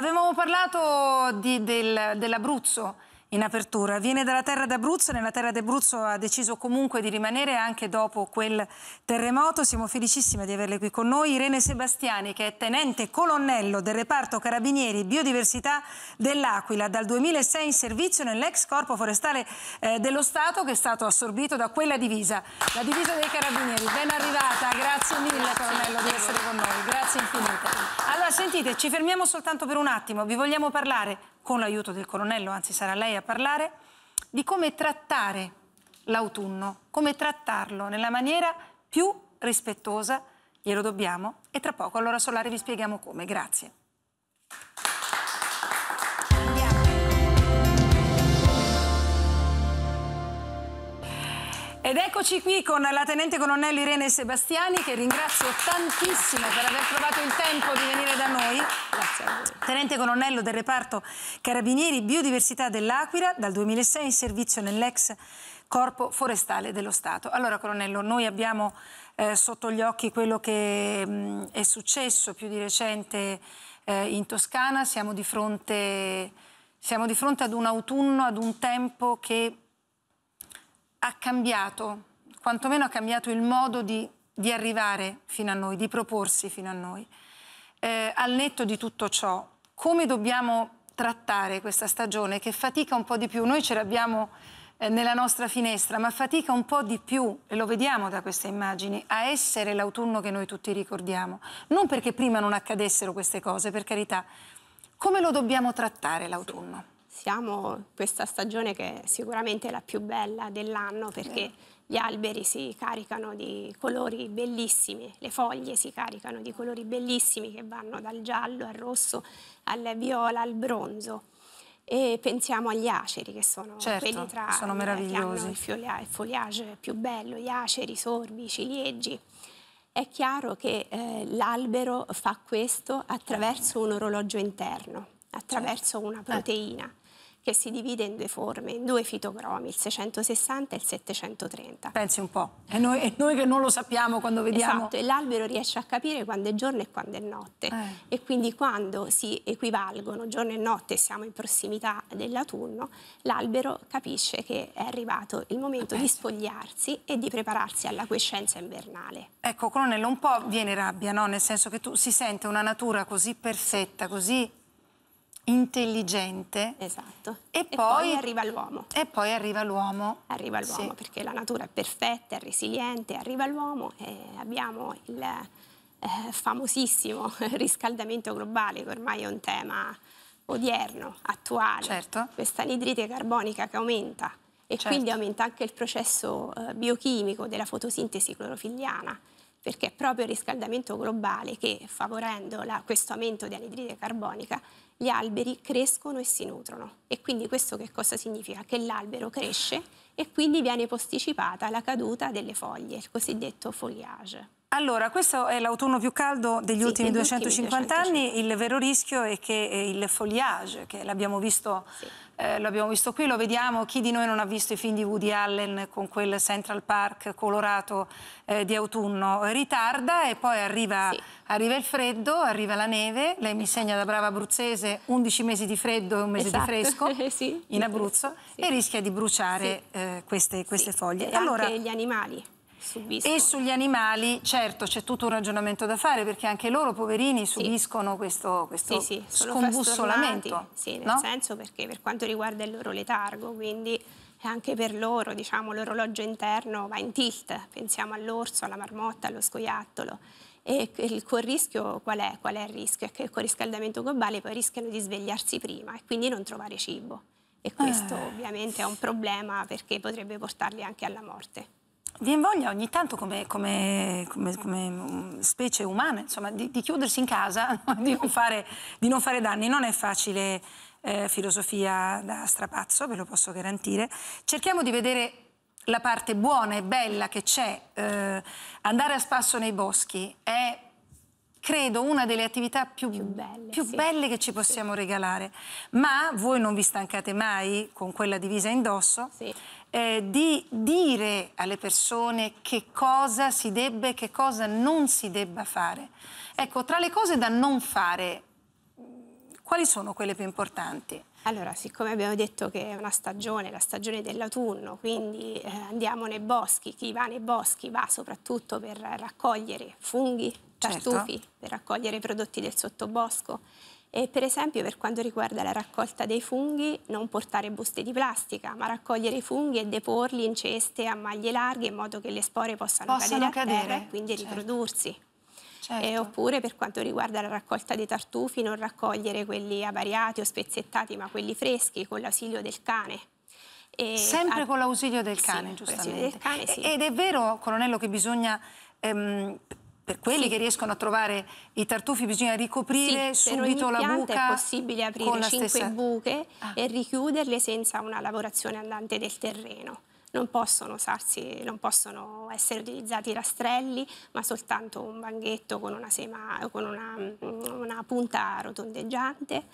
avevamo parlato di, del, dell'Abruzzo in apertura. Viene dalla terra d'Abruzzo, nella terra d'Abruzzo ha deciso comunque di rimanere anche dopo quel terremoto. Siamo felicissime di averle qui con noi. Irene Sebastiani, che è tenente colonnello del reparto Carabinieri Biodiversità dell'Aquila, dal 2006 in servizio nell'ex Corpo Forestale eh, dello Stato, che è stato assorbito da quella divisa, la divisa dei Carabinieri. Ben arrivata, grazie mille grazie colonnello di essere con noi, grazie infinite. Allora sentite, ci fermiamo soltanto per un attimo, vi vogliamo parlare con l'aiuto del colonnello, anzi sarà lei a parlare, di come trattare l'autunno, come trattarlo nella maniera più rispettosa, glielo dobbiamo, e tra poco allora Solari vi spieghiamo come. Grazie. Ed eccoci qui con la tenente colonnello Irene Sebastiani che ringrazio tantissimo per aver trovato il tempo di venire da noi. Tenente colonnello del reparto Carabinieri Biodiversità dell'Aquila, dal 2006 in servizio nell'ex Corpo Forestale dello Stato. Allora colonnello, noi abbiamo eh, sotto gli occhi quello che mh, mm, è successo più di recente eh, in Toscana, siamo di, fronte, siamo di fronte ad un autunno, ad un tempo che ha cambiato, quantomeno ha cambiato il modo di, di arrivare fino a noi, di proporsi fino a noi. Eh, al netto di tutto ciò, come dobbiamo trattare questa stagione che fatica un po' di più? Noi ce l'abbiamo eh, nella nostra finestra, ma fatica un po' di più, e lo vediamo da queste immagini, a essere l'autunno che noi tutti ricordiamo. Non perché prima non accadessero queste cose, per carità. Come lo dobbiamo trattare l'autunno? iniziamo questa stagione che è sicuramente la più bella dell'anno perché gli alberi si caricano di colori bellissimi, le foglie si caricano di colori bellissimi che vanno dal giallo al rosso, al viola, al bronzo. E pensiamo agli aceri che sono certo, quelli tra sono eh, meravigliosi. il, folia il foliage più bello, gli aceri, i sorbi, i ciliegi. È chiaro che eh, l'albero fa questo attraverso un orologio interno, attraverso certo. una proteina. Eh che si divide in due forme, in due fitocromi, il 660 e il 730. Pensi un po', è noi, e noi che non lo sappiamo quando vediamo... Esatto, e l'albero riesce a capire quando è giorno e quando è notte. Eh. E quindi quando si equivalgono giorno e notte e siamo in prossimità dell'autunno, l'albero capisce che è arrivato il momento Penso. di eh. sfogliarsi e di prepararsi alla quiescenza invernale. Ecco, colonnello, un po' viene rabbia, no? nel senso che tu si sente una natura così perfetta, così intelligente. Esatto. E, e poi, arriva l'uomo. E poi arriva l'uomo. Arriva l'uomo sì. perché la natura è perfetta, è resiliente, arriva l'uomo e abbiamo il eh, famosissimo riscaldamento globale che ormai è un tema odierno, attuale. Certo. Questa nitrite carbonica che aumenta e certo. quindi aumenta anche il processo eh, biochimico della fotosintesi clorofilliana perché è proprio il riscaldamento globale che, favorendo la, questo aumento di anidride carbonica, gli alberi crescono e si nutrono. E quindi questo che cosa significa? Che l'albero cresce e quindi viene posticipata la caduta delle foglie, il cosiddetto foliage. Allora, questo è l'autunno più caldo degli sì, ultimi 250 ultimi anni, il vero rischio è che eh, il foliage, che l'abbiamo visto, sì. eh, visto qui, lo vediamo, chi di noi non ha visto i film di Woody Allen con quel Central Park colorato eh, di autunno, ritarda e poi arriva, sì. arriva, il freddo, arriva la neve, lei mi insegna da brava abruzzese 11 mesi di freddo e un mese esatto. di fresco in Abruzzo e rischia di bruciare eh, queste, queste foglie. E allora, anche gli animali. Subisco. E sugli animali, certo, c'è tutto un ragionamento da fare perché anche loro, poverini, subiscono sì. questo, questo sì, sì, scombussolamento. Sì, nel no? senso perché per quanto riguarda il loro letargo, quindi anche per loro, diciamo, l'orologio interno va in tilt, pensiamo all'orso, alla marmotta, allo scoiattolo. E il, corrischio qual è? Qual è il rischio? È che col riscaldamento globale poi rischiano di svegliarsi prima e quindi non trovare cibo. E questo eh. ovviamente è un problema perché potrebbe portarli anche alla morte viene voglia ogni tanto come, come, come, come mm, specie umana insomma, di, di, chiudersi in casa, di, non fare, di, non fare, danni. Non è facile eh, filosofia da strapazzo, ve lo posso garantire. Cerchiamo di vedere la parte buona e bella che c'è. Eh, andare a spasso nei boschi è, credo, una delle attività più, più, belle, più sì. belle, che ci possiamo sì. regalare. Ma voi non vi stancate mai con quella divisa indosso. Sì eh, di dire alle persone che cosa si debba e che cosa non si debba fare. Ecco, tra le cose da non fare, quali sono quelle più importanti? Allora, siccome abbiamo detto che è una stagione, la stagione dell'autunno, quindi eh, andiamo nei boschi, chi va nei boschi va soprattutto per raccogliere funghi, tartufi, certo. per raccogliere prodotti del sottobosco e per esempio per quanto riguarda la raccolta dei funghi, non portare buste di plastica, ma raccogliere i funghi e deporli in ceste a maglie larghe in modo che le spore possano, possano cadere, cadere, a terra e quindi certo. riprodursi. Certo. Eh, oppure per quanto riguarda la raccolta dei tartufi, non raccogliere quelli avariati o spezzettati, ma quelli freschi con l'ausilio del cane. E sempre a... con l'ausilio del cane, sì, giustamente. Del cane, sì. Ed è vero, colonnello, che bisogna ehm, per quelli sì. che riescono a trovare i tartufi bisogna ricoprire sì, subito la buca. È possibile aprire cinque stessa... buche ah. e richiuderle senza una lavorazione andante del terreno. Non possono, usarsi, non possono essere utilizzati rastrelli, ma soltanto un banghetto con una, sema, con una, mm, una punta rotondeggiante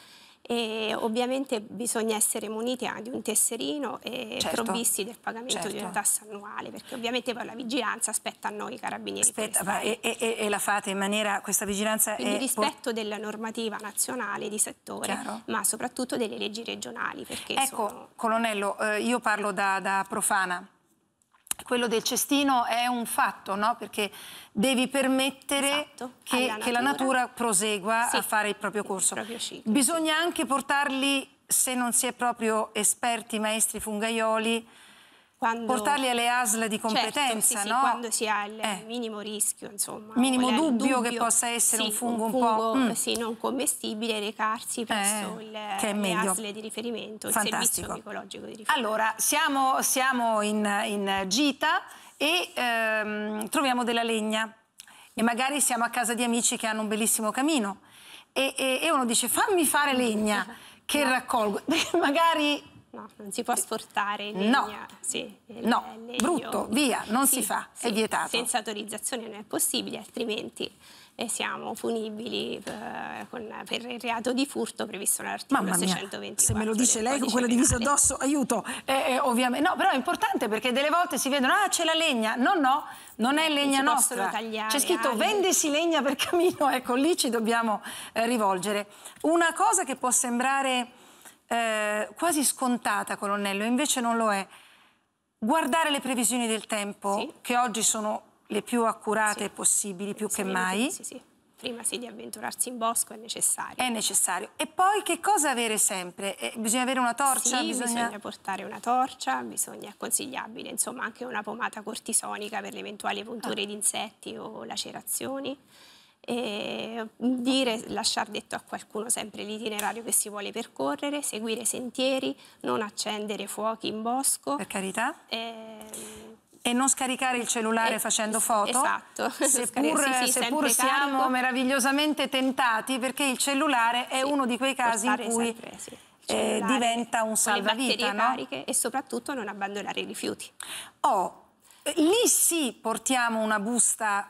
e ovviamente bisogna essere muniti ah, di un tesserino e certo. provvisti del pagamento certo. di una certo. tassa annuale perché ovviamente poi la vigilanza spetta a noi carabinieri. Aspetta, ma e, e, e, la fate in maniera, questa vigilanza Quindi è... rispetto della normativa nazionale di settore Chiaro. ma soprattutto delle leggi regionali. perché Ecco, sono... colonnello, eh, io parlo da, da profana quello del cestino è un fatto, no? Perché devi permettere esatto, che, natura. che, la natura prosegua sì, a fare il proprio corso. Il proprio ciclo, Bisogna sì. anche portarli, se non si è proprio esperti maestri fungaioli, quando... Portarli alle ASL di certo, competenza, certo, sì, no? Sì, quando si ha il eh. minimo rischio, insomma. Minimo dubbio, dubbio, che possa essere sì, un fungo un, fungo, po'... Mm. Sì, non commestibile, recarsi eh, presso eh, il, che è meglio. le ASL di riferimento, Fantastico. il servizio di riferimento. Allora, siamo, siamo in, in, gita e ehm, troviamo della legna e magari siamo a casa di amici che hanno un bellissimo camino e, e, e uno dice fammi fare legna che raccolgo, magari No, non si può sfortare legna, no. Sì, no, brutto, via, non sì, si fa, sì, è vietato. Senza autorizzazione non è possibile, altrimenti eh, siamo punibili eh, per, il reato di furto previsto nell'articolo 624. Se me lo dice lei con quella divisa addosso, aiuto! Eh, eh, ovviamente. No, però è importante perché delle volte si vedono, ah c'è la legna, no no, non è legna nostra. C'è scritto ali. vendesi legna per camino, ecco lì ci dobbiamo eh, rivolgere. Una cosa che può sembrare eh, quasi scontata, colonnello, invece non lo è. Guardare le previsioni del tempo, sì. che oggi sono le più accurate sì. possibili, più sì, che mai. Sì, sì. Prima sì di avventurarsi in bosco è necessario. È necessario. E poi che cosa avere sempre? Eh, bisogna avere una torcia? Bisogna... bisogna... portare una torcia, bisogna, è consigliabile insomma anche una pomata cortisonica per le eventuali punture ah. di insetti o lacerazioni eh, dire, lasciar detto a qualcuno sempre l'itinerario che si vuole percorrere, seguire sentieri, non accendere fuochi in bosco. Per carità. Eh, e non scaricare il cellulare eh, facendo foto, esatto. seppur, sì, sì, seppur siamo carico. meravigliosamente tentati perché il cellulare è sì, uno di quei casi in cui sempre, sì. Eh, diventa un salvavita, no? cariche e soprattutto non abbandonare i rifiuti. Oh, lì sì portiamo una busta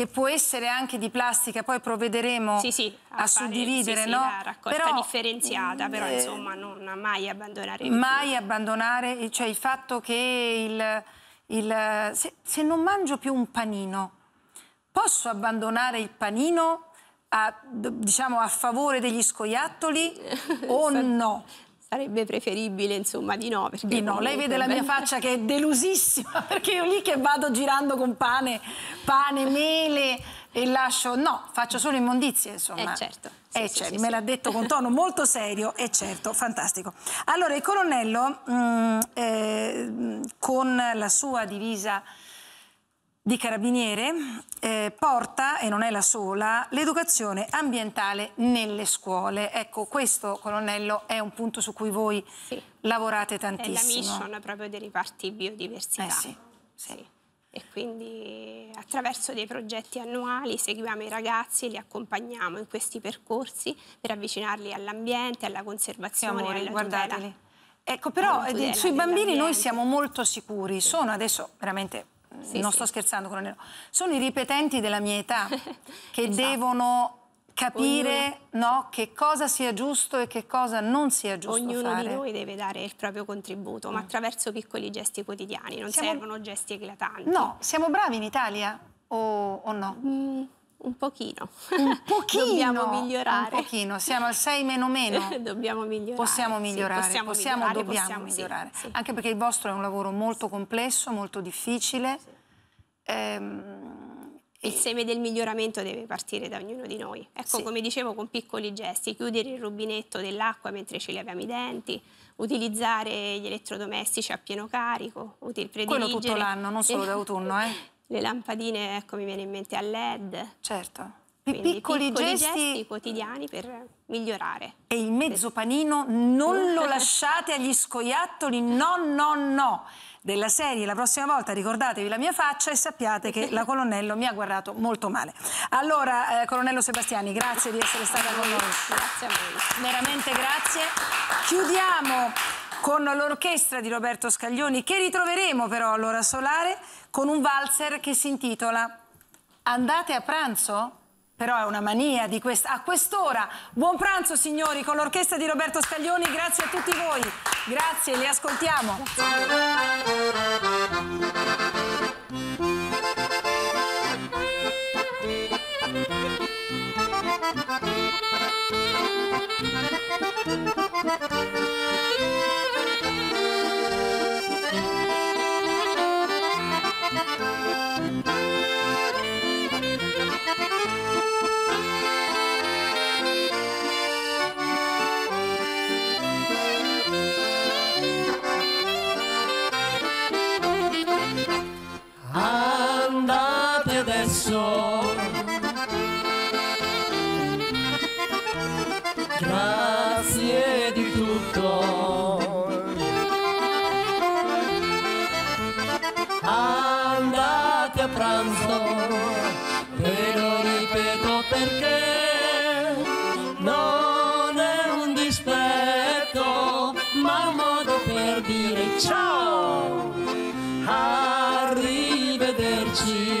che può essere anche di plastica, poi provvederemo sì, sì, a, a fare, suddividere, sì, no? la raccolta però, differenziata, però eh, insomma non mai abbandonare. Mai più. abbandonare, cioè il fatto che il, il, se, se non mangio più un panino, posso abbandonare il panino a, diciamo, a favore degli scoiattoli o no? sarebbe preferibile insomma di no. Perché di no, lei vede la mia faccia che è delusissima perché io lì che vado girando con pane, pane, mele e lascio, no, faccio solo immondizie insomma. Eh certo. Sì, eh sì, certo, sì, me l'ha detto con tono molto serio e certo, fantastico. Allora il colonnello mh, mm, eh, con la sua divisa di Carabiniere eh, porta, e non è la sola, l'educazione ambientale nelle scuole. Ecco, questo, colonnello, è un punto su cui voi sì. lavorate tantissimo. È la mission proprio dei riparti biodiversità. Eh sì. Sì. sì. E quindi attraverso dei progetti annuali seguiamo i ragazzi, e li accompagniamo in questi percorsi per avvicinarli all'ambiente, alla conservazione, amore, alla guardateli. tutela. Ecco, però eh, sui bambini noi siamo molto sicuri, sono adesso veramente eh, sì, non sì. sto scherzando con Nero, sono i ripetenti della mia età che esatto. devono capire no, che cosa sia giusto e che cosa non sia giusto Ognuno fare. di noi deve dare il proprio contributo, mm. ma attraverso piccoli gesti quotidiani, non siamo... servono gesti eclatanti. No, siamo bravi in Italia o, o no? Mm. Un pochino. Un pochino. Dobbiamo migliorare. Un pochino, siamo al 6 meno meno. dobbiamo migliorare. Possiamo migliorare, sì, possiamo, possiamo migliorare, dobbiamo possiamo, migliorare. Sì, sì. Anche perché il vostro è un lavoro molto complesso, molto difficile. Ehm, il seme del miglioramento deve partire da ognuno di noi. Ecco, come dicevo, con piccoli gesti, chiudere il rubinetto dell'acqua mentre ce li abbiamo i denti, utilizzare gli elettrodomestici a pieno carico, prediligere... Quello tutto l'anno, non solo d'autunno, eh? Le lampadine, ecco, mi viene in mente a LED. Certo. Quindi piccoli, piccoli gesti... gesti... quotidiani per migliorare. E il mezzo panino non lo lasciate agli scoiattoli, no, no, no. Della serie, la prossima volta ricordatevi la mia faccia e sappiate che la Colonnello mi ha guardato molto male. Allora, eh, Colonnello Sebastiani, grazie di essere stata con noi. Grazie a voi. Veramente grazie. Chiudiamo con l'orchestra di Roberto Scaglioni che ritroveremo però all'ora solare con un valzer che si intitola Andate a pranzo? Però è una mania di quest a quest'ora. Buon pranzo signori con l'orchestra di Roberto Scaglioni, grazie a tutti voi. Grazie, li ascoltiamo. Thank you. grazie di tutto. Andate a pranzo, ve lo ripeto perché non è un dispetto, ma un modo per dire ciao, arrivederci.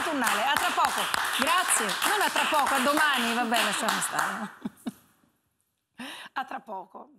autunnale. A tra poco. Grazie. Non a tra poco, a domani, vabbè, lasciamo stare. A tra poco.